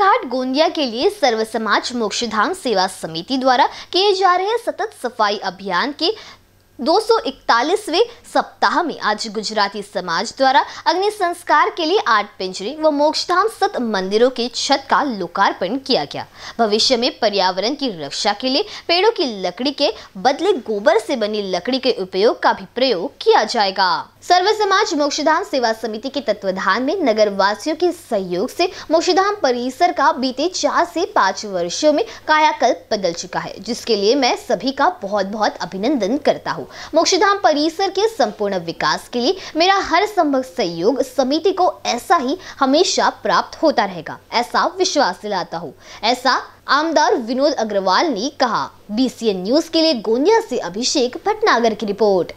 घाट गोंदिया के लिए सर्व समाज मोक्षधाम सेवा समिति द्वारा किए जा रहे सतत सफाई अभियान के 241वें सप्ताह में आज गुजराती समाज द्वारा अग्नि संस्कार के लिए आठ पिंजरे व मोक्षधाम सत मंदिरों के छत का लोकार्पण किया गया भविष्य में पर्यावरण की रक्षा के लिए पेड़ों की लकड़ी के बदले गोबर से बनी लकड़ी के उपयोग का भी प्रयोग किया जाएगा सर्व समाज मोक्षधाम सेवा समिति के तत्वाधान में नगर वासियों के सहयोग से मोक्षधाम परिसर का बीते चार से पाँच वर्षों में कायाकल्प बदल चुका है जिसके लिए मैं सभी का बहुत बहुत अभिनंदन करता हूँ मोक्षधाम परिसर के संपूर्ण विकास के लिए मेरा हर संभव सहयोग समिति को ऐसा ही हमेशा प्राप्त होता रहेगा ऐसा विश्वास दिलाता हूँ ऐसा आमदार विनोद अग्रवाल ने कहा बीसीएन न्यूज के लिए गोंदिया से अभिषेक भटनागर की रिपोर्ट